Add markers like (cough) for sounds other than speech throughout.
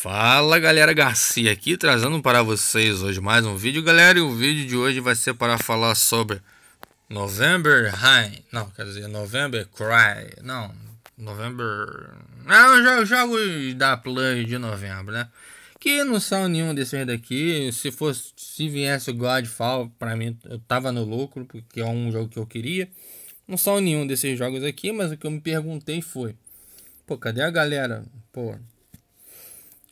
Fala galera Garcia aqui trazendo para vocês hoje mais um vídeo galera e o vídeo de hoje vai ser para falar sobre November Rain não quer dizer November Cry não November não ah, os jogos da Play de novembro né que não são nenhum desses daqui se fosse se viesse o Godfall para mim eu tava no lucro porque é um jogo que eu queria não são nenhum desses jogos aqui mas o que eu me perguntei foi pô cadê a galera pô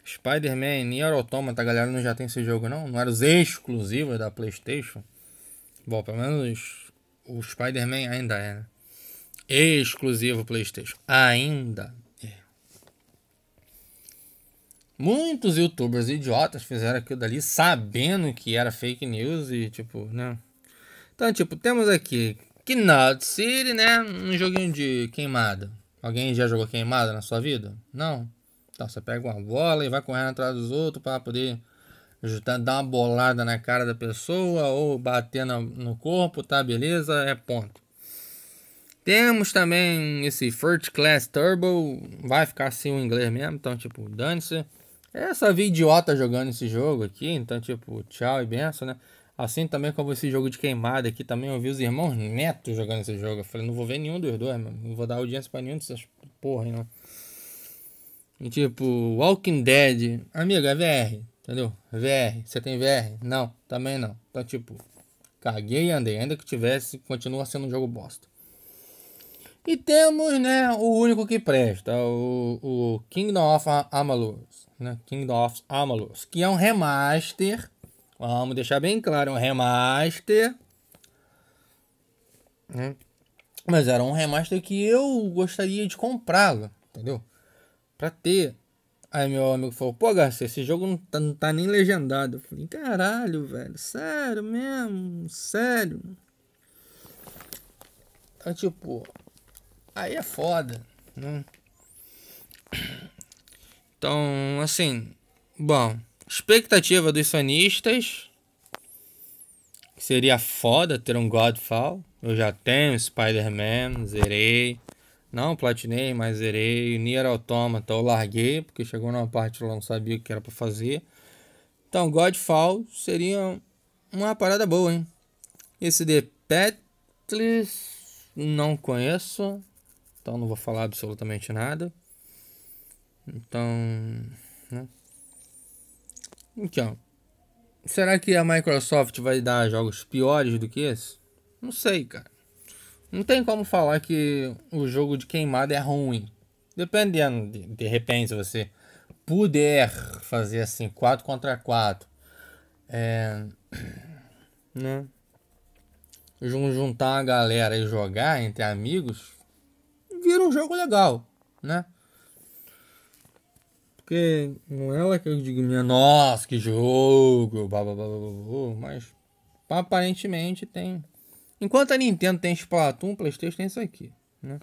Spider-Man, e Automata, a galera não já tem esse jogo não? Não era os exclusivos da Playstation? Bom, pelo menos o Spider-Man ainda é, né? Exclusivo Playstation. Ainda é. Muitos youtubers idiotas fizeram aquilo dali sabendo que era fake news e tipo, né? Então, tipo, temos aqui Knot City, né? Um joguinho de queimada. Alguém já jogou queimada na sua vida? Não? Então você pega uma bola e vai correndo atrás dos outros para poder tá, dar uma bolada na cara da pessoa ou bater no, no corpo, tá? Beleza? É ponto. Temos também esse First Class Turbo, vai ficar assim o inglês mesmo, então tipo, dane-se. É essa vi idiota jogando esse jogo aqui, então tipo, tchau e benção, né? Assim também como esse jogo de queimada aqui, também eu vi os irmãos Neto jogando esse jogo. Eu falei, não vou ver nenhum dos dois, mano. Não vou dar audiência pra nenhum dessas porra, não tipo, Walking Dead. Amigo, é VR, entendeu? VR. Você tem VR? Não, também não. Então, tipo, caguei e andei. Ainda que tivesse, continua sendo um jogo bosta. E temos, né, o único que presta, o, o Kingdom of Amalur, né, Kingdom of Amalur, que é um remaster, vamos deixar bem claro, um remaster, né, mas era um remaster que eu gostaria de comprá-lo, entendeu? pra ter. Aí meu amigo falou, pô, Garcia, esse jogo não tá, não tá nem legendado. Eu falei, caralho, velho, sério mesmo, sério. Então, tipo, aí é foda, né? Então, assim, bom, expectativa dos sonistas seria foda ter um Godfall. Eu já tenho Spider-Man, zerei. Não, platinei, mas zerei. Nier Automata eu larguei, porque chegou numa parte que eu não sabia o que era para fazer. Então, Godfall seria uma parada boa, hein? Esse The Petlis não conheço, então não vou falar absolutamente nada. Então, né? Então, será que a Microsoft vai dar jogos piores do que esse? Não sei, cara. Não tem como falar que o jogo de queimada é ruim. Dependendo, de, de repente, se você puder fazer assim, 4 contra 4. É, (clears throat) né? Juntar a galera e jogar entre amigos vira um jogo legal, né? Porque não é lá que eu digo, minha nossa, que jogo, blá, blá, blá, blá, blá, mas aparentemente tem Enquanto a Nintendo tem Splatoon, o PlayStation tem isso aqui, né?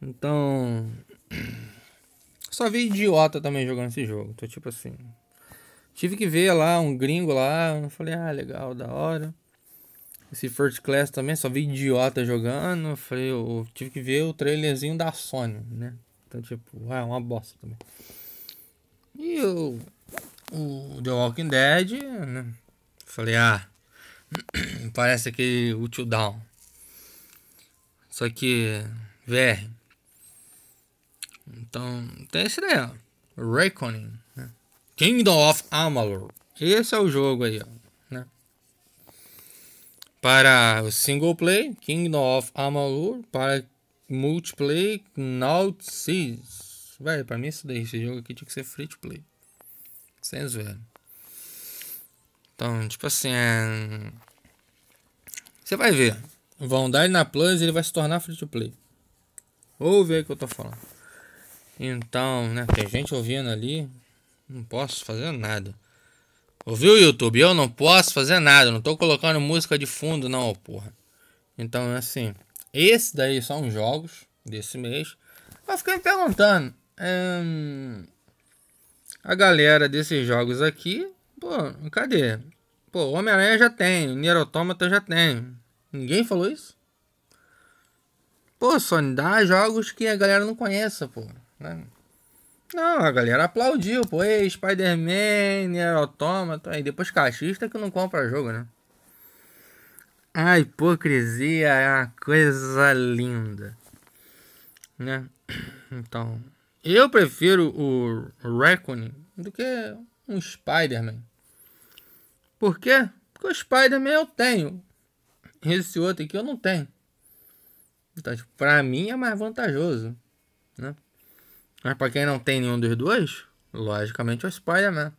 Então. Só vi idiota também jogando esse jogo. Tô então, tipo assim. Tive que ver lá um gringo lá. Eu falei, ah, legal, da hora. Esse First Class também, só vi idiota jogando. Eu falei, eu tive que ver o trailerzinho da Sony, né? Então, tipo, ah, é uma bosta também. E o, o The Walking Dead, né? Falei, ah, (clears throat) Parece aquele útil down. Só que VR. Então, tem esse daí, ó. Reckoning. Né? Kingdom of Amalur. Esse é o jogo aí, ó. Né? Para o single play, Kingdom of Amalur. Para multiplayer, Nautseas. Velho, pra mim esse, daí, esse jogo aqui tinha que ser free to play. Sem zoeira. Então, tipo assim, é... você vai ver. Vão dar ele na Plus ele vai se tornar free to play. Ouve aí o que eu tô falando. Então, né, tem gente ouvindo ali. Não posso fazer nada. Ouviu, YouTube? Eu não posso fazer nada. Não tô colocando música de fundo, não, porra. Então, assim, esse daí são os jogos desse mês. eu fiquei me perguntando. É... A galera desses jogos aqui, pô, cadê? Pô, Homem-Aranha já tem, Nier Automata já tem. Ninguém falou isso? Pô, Sony, dá jogos que a galera não conheça, pô. Né? Não, a galera aplaudiu, pô. Ei, Spider-Man, Nier Automata. Aí depois caixista que não compra jogo, né? A hipocrisia é uma coisa linda. Né? Então, eu prefiro o Reckoning do que um Spider-Man. Por quê? Porque o Spider-Man eu tenho. Esse outro aqui eu não tenho. Então, tipo, pra mim é mais vantajoso. Né? Mas pra quem não tem nenhum dos dois, logicamente é o Spider-Man.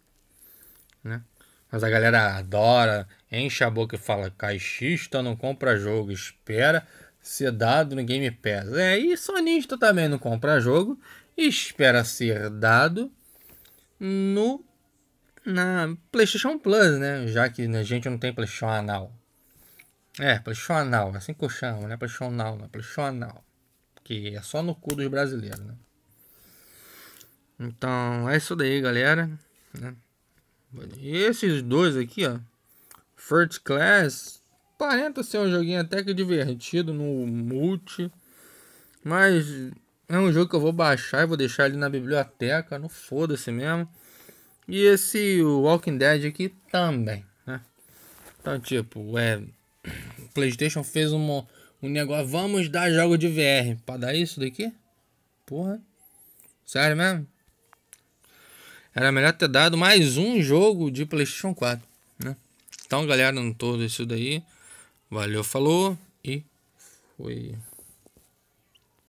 Né? Mas a galera adora, enche a boca e fala: caixista não compra jogo, espera ser dado no Game Pass. É, e sonista também não compra jogo, espera ser dado no na PlayStation Plus, né? Já que a gente não tem PlayStation Anal. É, PlayStation Anal, é assim que eu chamo, né? PlayStation Anal, não, né? PlayStation Anal. Que é só no cu dos brasileiros, né? Então, é isso daí, galera. Né? E esses dois aqui, ó. First Class. Aparenta ser um joguinho até que divertido no multi. Mas é um jogo que eu vou baixar e vou deixar ele na biblioteca. Não foda-se mesmo. E esse Walking Dead aqui também, né? Então, tipo, é. O (clears throat) PlayStation fez um um negócio. Vamos dar jogo de VR. Pra dar isso daqui? Porra. Sério mesmo? Era melhor ter dado mais um jogo de PlayStation 4, né? Então, galera, no todo isso daí. Valeu, falou e foi.